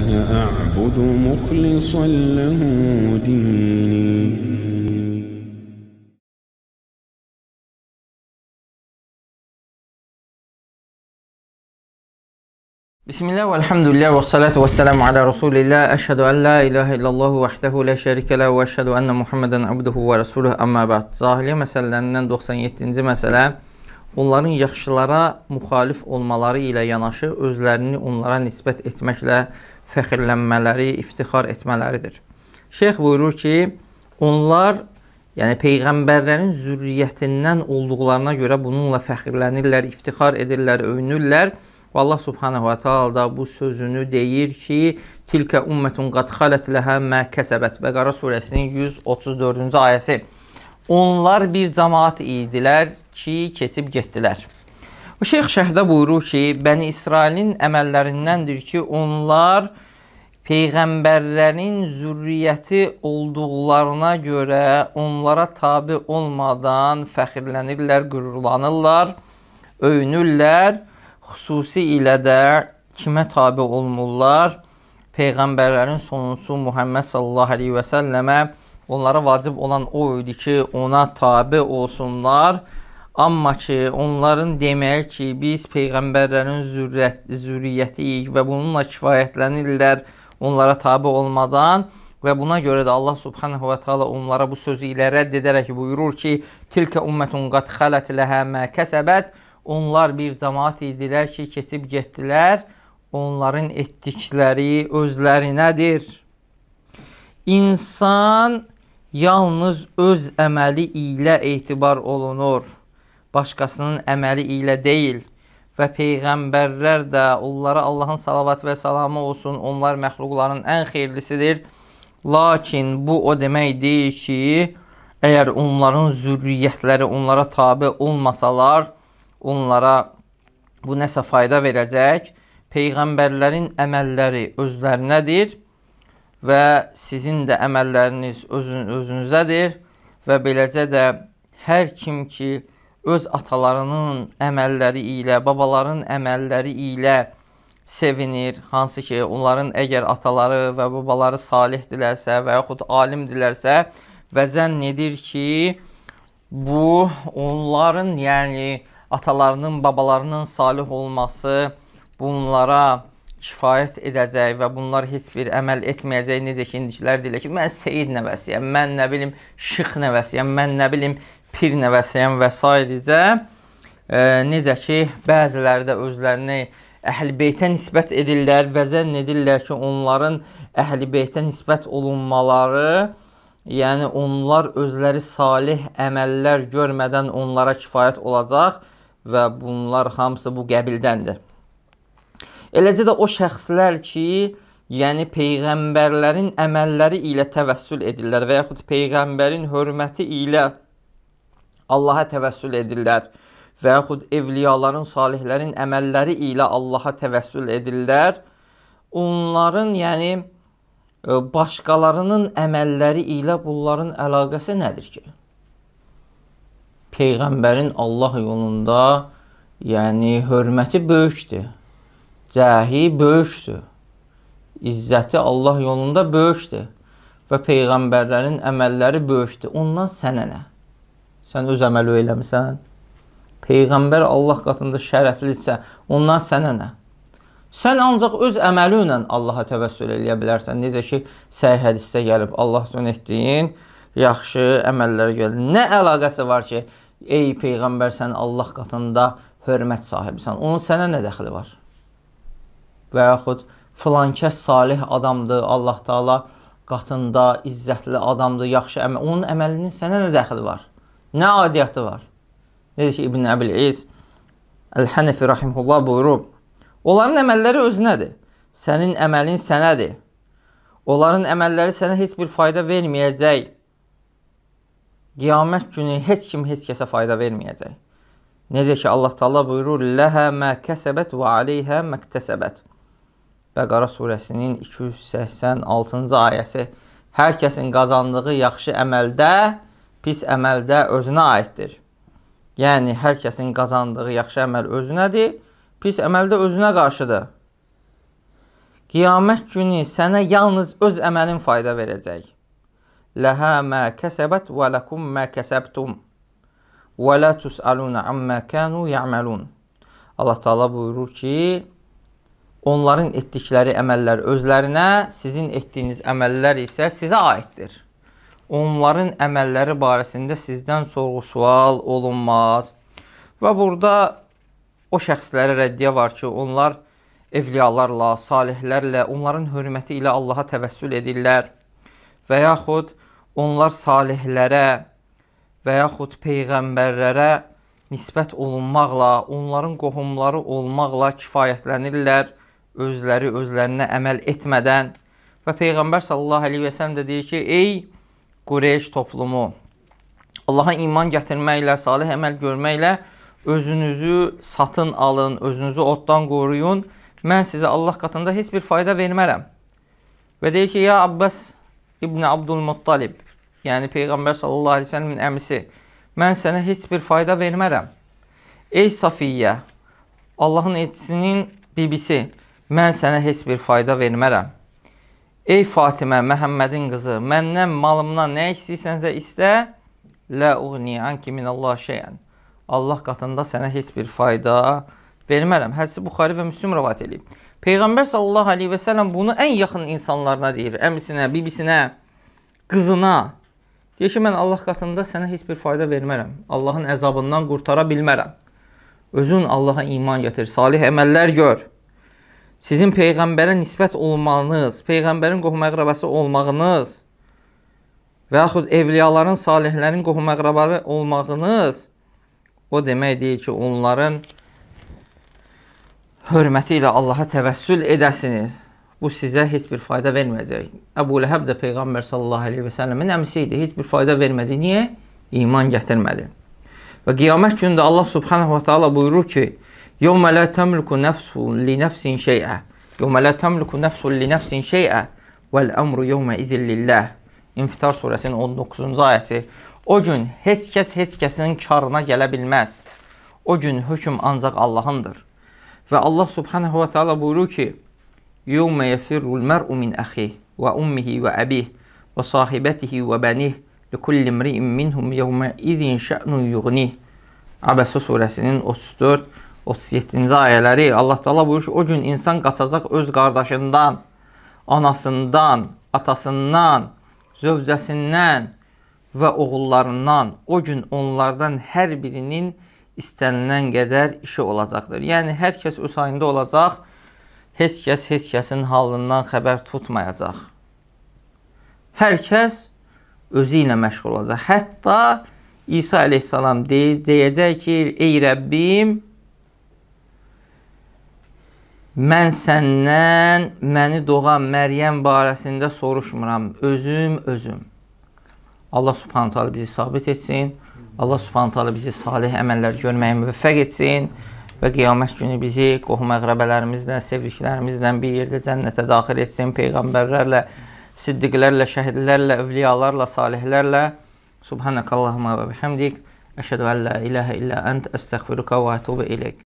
إله أعبد مخلصا له ديني Bismillah və elhamdülillah və salatu və selamu alə Rasulillah. Əşhədu ən la ilahə illallah vəhdəhu la şərikə lə və əşhədu ennə Muhammedən əbduhu və rasuluhu. Amma ba'd. Zahiriyyə məsələlərindən 97-ci məsələ onların yaxşılara müxalif olmaları ilə yanaşı özlərini onlara nisbət etməklə fəxirlənmələri, iftixar etmələridir. Şeyx buyurur ki, onlar yəni peyğəmbərlərin zürriyyətindən olduqlarına görə bununla fəxirlənirlər, iftixar edirlər, övünürlər. Və Allah subhanahu va taala da bu sözünü deyir ki, tilkə ummətun qad xalat laha ma kəsəbət. Bəqara surəsinin 134-cü ayəsi. Onlar bir cemaat idilər ki, keçib getdilər. O Şeyx Şəhdə buyurur ki, Bəni İsrailin əməllərindəndir ki, onlar peyğəmbərlərin zürriyyəti olduqlarına görə onlara tabe olmadan fəxirlənirlər, qürurlanırlar, öyünürlər. Xüsusi ilə də kimə tabe olmurlar? Peyğəmbərlərin sonuncusu Muhammed sallallahu əleyhi və səlləmə onlara vacib olan o idi ki, ona tabe olsunlar Amma ki, onların deməyə ki, biz peyğəmbərlərin zürriyyət, zürriyyətiyik və bununla kifayətlənirlər onlara tabi olmadan və buna görə də Allah subhanahu və taala onlara bu sözü ilə rədd edərək buyurur ki, tilkə ummətun qad xalat laha ma kasabat. Onlar bir cemaat idilər ki, keçib getdilər. Onların etdikləri özlərinədir. İnsan yalnız öz əməli ilə etibar olunur başqasının əməli ilə deyil və peyğəmbərlər də onlara Allahın salavatı və salamı olsun, onlar məxluqların ən xeyirlisidir. Lakin bu o deməkdir ki, əgər onların zürriyyətləri onlara tabi olmasalar, onlara bu nəsə fayda verəcək. Peyğəmbərlərin əməlləri özlərinədir və sizin də əməlləriniz özün özünüzədir və beləcə də hər kim ki, öz atalarının əməlləri ilə, babaların əməlləri ilə sevinir. Hansı ki, onların əgər ataları və babaları salihdilərsə və yaxud alimdilərsə və zənn edir ki, bu onların, yəni atalarının, babalarının salih olması bunlara kifayət edəcək və bunlar heç bir əməl etməyəcək. Necə ki, indikilər deyirlər ki, mən Seyid nəvəsiyəm, mən nə bilim Şıx nəvəsiyəm, mən nə bilim pir nəvəsiyəm və s. E, necə ki, bəziləri də özlərini əhlibeytə nisbət edirlər və zənn edirlər ki, onların əhlibeytə nisbət olunmaları, yəni onlar özləri salih əməllər görmədən onlara kifayət olacaq və bunlar hamısı bu qəbildəndir. Eləcə də o şəxslər ki, yəni peyğəmbərlərin əməlləri ilə təvəssül edirlər və yaxud peyğəmbərin hörməti ilə Allaha təvəssül edirlər və yaxud evliyaların, salihlərin əməlləri ilə Allaha təvəssül edirlər. Onların, yəni, e, başqalarının əməlləri ilə bunların əlaqəsi nədir ki? Peyğəmbərin Allah yolunda, yəni, hörməti böyükdür, cəhi böyükdür, izzəti Allah yolunda böyükdür və Peyğəmbərlərin əməlləri böyükdür. Ondan sənə nə? sən öz əməli eləmisən. Peyğəmbər Allah qatında şərəflidirsə, ondan sənə nə? Sən ancaq öz əməli ilə Allaha təvəssül eləyə bilərsən. Necə ki, səhih hədisdə gəlib, Allah üçün etdiyin yaxşı əməllərə görə nə əlaqəsi var ki, ey peyğəmbər sən Allah qatında hörmət sahibisən. Onun sənə nə dəxli var? Və yaxud filan kəs salih adamdır, Allah Taala qatında izzətli adamdır, yaxşı əməl. Onun əməlinin sənə nə dəxli var? Nə adiyyatı var? Necə ki, İbn Əbil İz Əl-Hənəfi rahimehullah buyurub, onların əməlləri özünədir. Sənin əməlin sənədir. Onların əməlləri sənə heç bir fayda verməyəcək. Qiyamət günü heç kim heç kəsə fayda verməyəcək. Necə ki Allah Taala buyurur: "Ləhə mə kəsəbət və əleyhə məktəsəbət." Bəqara surəsinin 286-cı ayəsi. Hər kəsin qazandığı yaxşı əməldə pis əməl də özünə aiddir. Yəni, hər kəsin qazandığı yaxşı əməl özünədir, pis əməl də özünə qarşıdır. Qiyamət günü sənə yalnız öz əməlin fayda verəcək. Ləhə mə kəsəbət və ləkum mə kəsəbtum və lə tusəlunə ammə kənu yəməlun. Allah Teala buyurur ki, onların etdikləri əməllər özlərinə, sizin etdiyiniz əməllər isə sizə aiddir onların əməlləri barəsində sizdən sorğu-sual olunmaz. Və burada o şəxslərə rəddiyə var ki, onlar evliyalarla, salihlərlə, onların hörməti ilə Allaha təvəssül edirlər və yaxud onlar salihlərə və yaxud peyğəmbərlərə nisbət olunmaqla, onların qohumları olmaqla kifayətlənirlər özləri özlərinə əməl etmədən və peyğəmbər sallallahu əleyhi və səlləm də deyir ki: "Ey Qureyş toplumu Allaha iman gətirməklə, salih əməl görməklə özünüzü satın alın, özünüzü oddan qoruyun. Mən sizə Allah qatında heç bir fayda vermərəm. Və deyir ki, ya Abbas İbn Abdülmuttalib, yəni Peyğəmbər sallallahu aleyhi ve sellemin əmisi, mən sənə heç bir fayda vermərəm. Ey Safiyyə, Allahın elçisinin bibisi, mən sənə heç bir fayda vermərəm. Ey Fatimə, Məhəmmədin qızı, məndən malımdan nə istəyirsənsə istə, lə uğniyan ki minallah şeyən. Allah qatında sənə heç bir fayda vermərəm. Hədisi Buxari və Müslüm rəvat edib. Peyğəmbər sallallahu əleyhi və səlləm bunu ən yaxın insanlarına deyir, əmisinə, bibisinə, qızına. Deyir ki, mən Allah qatında sənə heç bir fayda vermərəm. Allahın əzabından qurtara bilmərəm. Özün Allaha iman gətir, salih əməllər gör sizin Peyğəmbərə nisbət olmanız, Peyğəmbərin qohum-əqrabası olmağınız və yaxud evliyaların, salihlərin qohum-əqrabalı olmağınız o demək deyil ki, onların hörməti ilə Allaha təvəssül edəsiniz. Bu sizə heç bir fayda verməyəcək. Əbu Ləhəb də Peyğəmbər sallallahu əleyhi və səlləmin əmisi idi. Heç bir fayda vermədi. Niyə? İman gətirmədi. Və qiyamət günündə Allah subhanahu va taala buyurur ki: يوم لا تملك نفس لنفس شيئا يوم لا تملك نفس لنفs شيئا vəl-əmru yevmə izin lillah. İnfitar surəsinin 19-cu ayəsi. O gün heç kəs heç kəsin karına gələ bilməz. O gün hökm ancaq Allahındır. Və Allah subhanahu və taala buyurur ki: "Yevmə yefirrul mer'u min axihi və ummihi və abihi və sahibatihi və banihi likulli imri'in minhum yevmə izin şa'nun yughnih." Əbəsə surəsinin 34 37-ci ayələri Allah Taala buyurur ki, o gün insan qaçacaq öz qardaşından, anasından, atasından, zövcəsindən və oğullarından. O gün onlardan hər birinin istənilən qədər işi olacaqdır. Yəni hər kəs öz ayında olacaq. Heç kəs heç kəsin halından xəbər tutmayacaq. Hər kəs özü ilə məşğul olacaq. Hətta İsa əleyhissalam deyə, deyəcək ki, ey Rəbbim, Mən səndən məni doğan Məryəm barəsində soruşmuram. Özüm, özüm. Allah subhanət hala bizi sabit etsin. Allah subhanət hala bizi salih əməllər görməyə müvəffəq etsin. Və qiyamət günü bizi qohum əqrəbələrimizlə, sevdiklərimizlə bir yerdə cənnətə daxil etsin. Peyğəmbərlərlə, siddiqlərlə, şəhidlərlə, övliyalarla, salihlərlə. Subhanəkallahumma və bihəmdik. Əşhədu əllə iləhə illə ənt əstəxfiruka və ətubu iləyik.